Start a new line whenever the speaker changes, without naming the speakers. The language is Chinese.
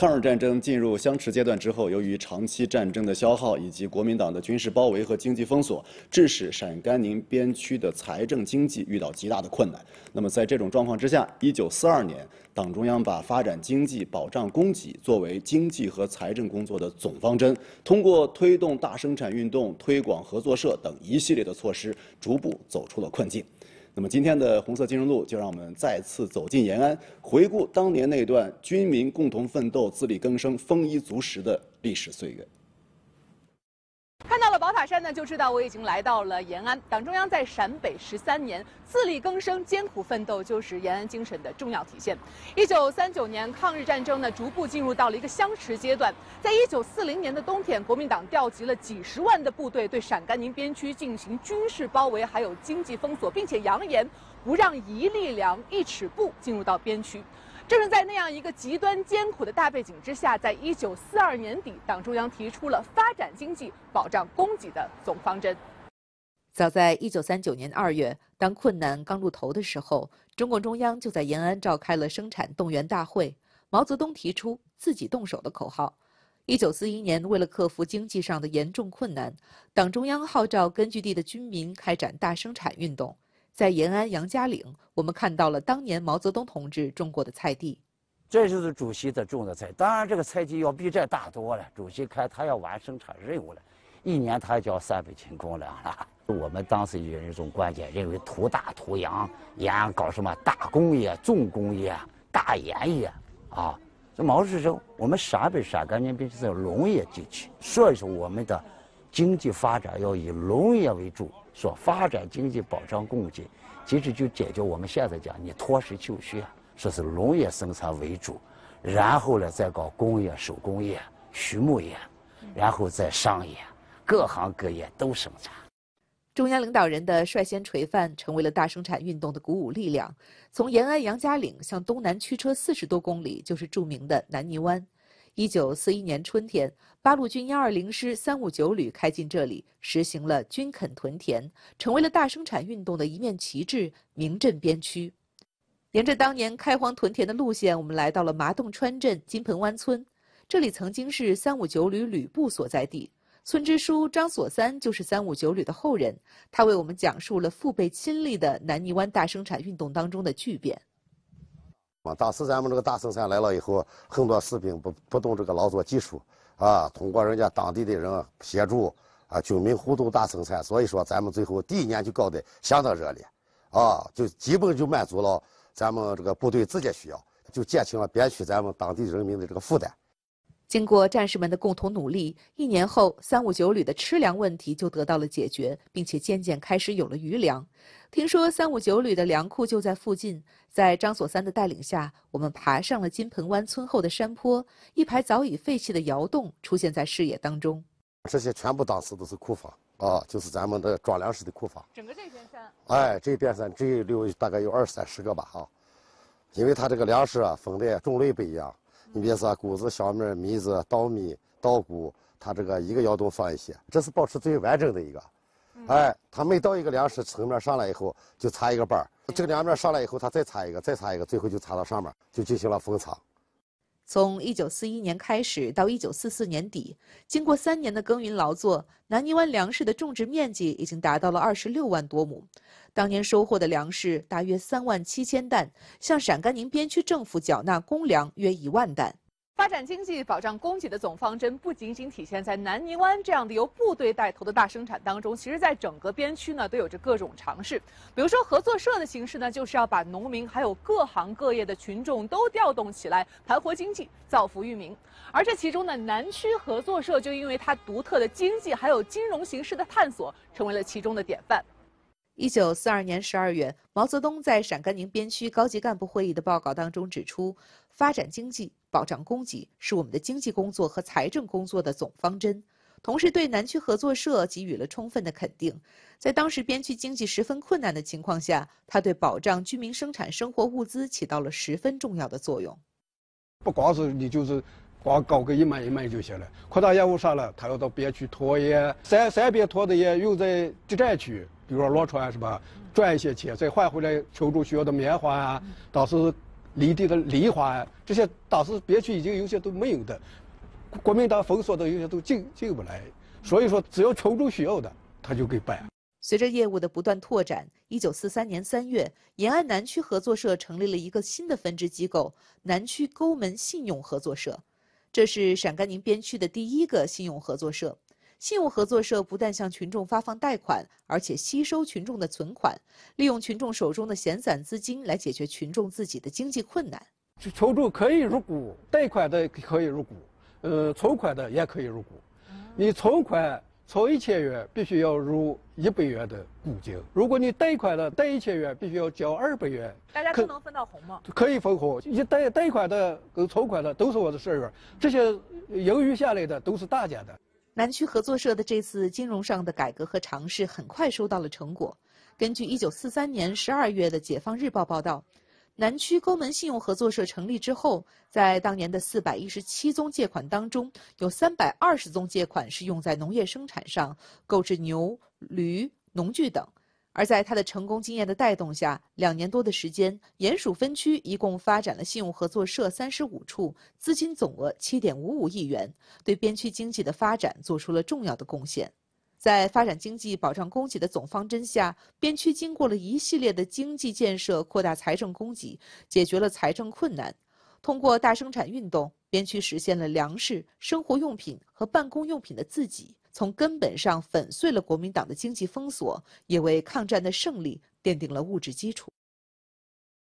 抗日战争进入相持阶段之后，由于长期战争的消耗以及国民党的军事包围和经济封锁，致使陕甘宁边区的财政经济遇到极大的困难。那么，在这种状况之下，一九四二年，党中央把发展经济、保障供给作为经济和财政工作的总方针，通过推动大生产运动、推广合作社等一系列的措施，逐步走出了困境。那么今天的红色金融路，就让我们再次走进延安，回顾当年那段军民共同奋斗、自力更生、丰衣足食的历史岁月。
马山呢就知道我已经来到了延安。党中央在陕北十三年自力更生、艰苦奋斗，就是延安精神的重要体现。一九三九年，抗日战争呢逐步进入到了一个相持阶段。在一九四零年的冬天，国民党调集了几十万的部队，对陕甘宁边区进行军事包围，还有经济封锁，并且扬言不让一粒粮、一尺布进入到边区。正是在那样一个极端艰苦的大背景之下，在一九四二年底，党中央提出了发展经济、保障供给的总方针。
早在一九三九年二月，当困难刚露头的时候，中共中央就在延安召开了生产动员大会，毛泽东提出“自己动手”的口号。一九四一年，为了克服经济上的严重困难，党中央号召根据地的军民开展大生产运动。在延安杨家岭，我们看到了当年毛泽东同志种过的菜地，
这就是主席的种的菜。当然，这个菜地要比这大多了。主席看他要完生产任务了，一年他就要三百斤公粮了。我们当时有一种观点认为，土大土洋，延安搞什么大工业、重工业、大盐业，啊，这毛主席说，我们陕北陕甘宁边区是农业地区，所以说我们的经济发展要以农业为主。说发展经济保障供给，其实就解决我们现在讲你脱实就虚。说是农业生产为主，然后呢再搞工业、手工业、畜牧业，然后再商业，各行各业都生产。
中央领导人的率先垂范，成为了大生产运动的鼓舞力量。从延安杨家岭向东南驱车四十多公里，就是著名的南泥湾。一九四一年春天，八路军幺二零师三五九旅开进这里，实行了军垦屯田，成为了大生产运动的一面旗帜，名震边区。沿着当年开荒屯田的路线，我们来到了麻洞川镇金盆湾村，这里曾经是三五九旅旅部所在地。村支书张锁三就是三五九旅的后人，他为我们讲述了父辈亲历的南泥湾大生产运动当中的巨变。
当时咱们这个大生产来了以后，很多士兵不不懂这个劳作技术啊，通过人家当地的人协助啊，军民互动大生产。所以说，咱们最后第一年就搞得相当热烈啊，就基本就满足了咱们这个部队直接需要，就减轻了边区咱们当地人民的这个负
担。经过战士们的共同努力，一年后，三五九旅的吃粮问题就得到了解决，并且渐渐开始有了余粮。听说三五九旅的粮库就在附近，在张所三的带领下，我们爬上了金盆湾村后的山坡，一排早已废弃的窑洞出现在视野当中。
这些全部当时都是库房啊，就是咱们的装粮食的库房。
整个这片山，
哎，这片山这溜大概有二三十个吧，哈。因为它这个粮食啊，分的种类不一样，你比如说谷子、小米、米子、稻米、稻谷，它这个一个窑洞放一些。这是保持最完整的一个。哎，他每到一个粮食层面上来以后，就插一个板儿。这个粮面上来以后，他再插一个，再插一个，最后就插到上面，就进行了封藏。
从一九四一年开始到一九四四年底，经过三年的耕耘劳作，南泥湾粮食的种植面积已经达到了二十六万多亩。当年收获的粮食大约三万七千担，向陕甘宁边区政府缴纳公粮约一万担。
发展经济、保障供给的总方针，不仅仅体现在南泥湾这样的由部队带头的大生产当中，其实在整个边区呢，都有着各种尝试。比如说合作社的形式呢，就是要把农民还有各行各业的群众都调动起来，盘活经济，造福于民。而这其中呢，南区合作社就因为它独特的经济还有金融形式的探索，成为了其中的典范。
一九四二年十二月，毛泽东在陕甘宁边区高级干部会议的报告当中指出：“发展经济、保障供给，是我们的经济工作和财政工作的总方针。”同时，对南区合作社给予了充分的肯定。在当时边区经济十分困难的情况下，他对保障居民生产生活物资起到了十分重要的作用。不光是，你就是光搞个一卖一卖就行了。扩大业务上了，他要到边区拖烟，三
三边拖的烟又在敌占区。比如说罗川什么，赚一些钱，再换回来
群众需要的棉花啊，当时犁地的梨花啊，这些当时边区已经有些都没有的，国民党封锁的有些都进进不来，所以说只要群众需要的，他就给办。随着业务的不断拓展，一九四三年三月，延安南区合作社成立了一个新的分支机构——南区沟门信用合作社，这是陕甘宁边区的第一个信用合作社。信用合作社不但向群众发放贷款，而且吸收群众的存款，利用群众手中的闲散资金来解决群众自己的经济困难。群众可以入股，贷款的可以入股，呃，存款的也可以入股。你存款存一千元，必须要入一百元的股金。如果你贷款了，贷一千元，必须要交二百元。大家都能分到红吗？可以分红，一贷贷款的跟存款的都是我的社员，这些盈余下来的都是大家的。南区合作社的这次金融上的改革和尝试很快收到了成果。根据一九四三年十二月的《解放日报》报道，南区沟门信用合作社成立之后，在当年的四百一十七宗借款当中，有三百二十宗借款是用在农业生产上，购置牛、驴、农具等。而在他的成功经验的带动下，两年多的时间，鼹鼠分区一共发展了信用合作社三十五处，资金总额七点五五亿元，对边区经济的发展做出了重要的贡献。在发展经济、保障供给的总方针下，边区经过了一系列的经济建设，扩大财政供给，解决了财政困难。通过大生产运动。边区实现了粮食、生活用品和办公用品的自给，从根本上粉碎了国民党的经济封锁，也为抗战的胜利奠定了物质基础。